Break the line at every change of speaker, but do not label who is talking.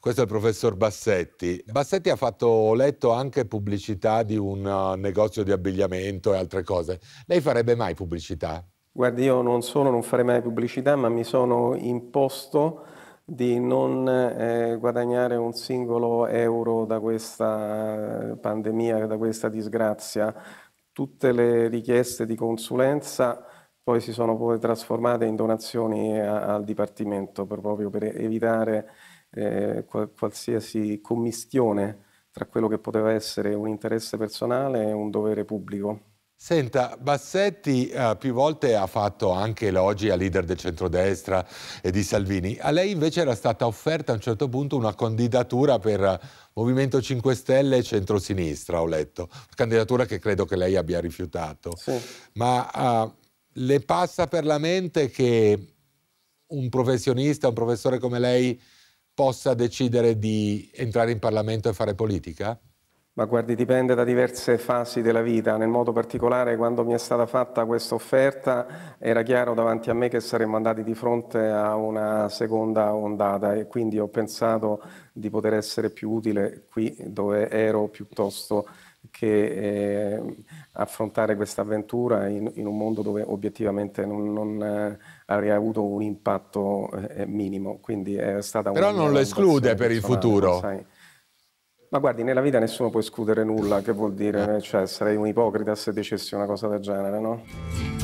Questo è il professor Bassetti. Bassetti ha fatto, ho letto, anche pubblicità di un eh, negozio di abbigliamento e altre cose. Lei farebbe mai pubblicità? Guardi, io non
solo non farei mai pubblicità, ma mi sono imposto di non eh, guadagnare un singolo euro da questa eh, pandemia, da questa disgrazia. Tutte le richieste di consulenza poi si sono poi trasformate in donazioni eh, a, al Dipartimento proprio per evitare eh, qualsiasi commistione tra quello che poteva essere un interesse personale e un dovere pubblico.
Senta, Bassetti eh, più volte ha fatto anche elogi a leader del centrodestra e di Salvini. A lei invece era stata offerta a un certo punto una candidatura per eh, Movimento 5 Stelle e centrosinistra, ho letto. candidatura che credo che lei abbia rifiutato. Sì. Ma eh, le passa per la mente che un professionista, un professore come lei possa decidere di entrare in Parlamento e fare politica? Ma guardi, dipende da diverse fasi
della vita, nel modo particolare quando mi è stata fatta questa offerta era chiaro davanti a me che saremmo andati di fronte a una seconda ondata e quindi ho pensato di poter essere più utile qui dove ero piuttosto che eh, affrontare questa avventura in, in, un mondo dove obiettivamente non, non eh, avrebbe avuto un impatto eh, minimo. Quindi è stata Però non lo esclude per il futuro. Sai. Ma guardi, nella vita nessuno può escludere nulla, che vuol dire, eh. cioè sarei un ipocrita se dicessi una cosa del genere, no?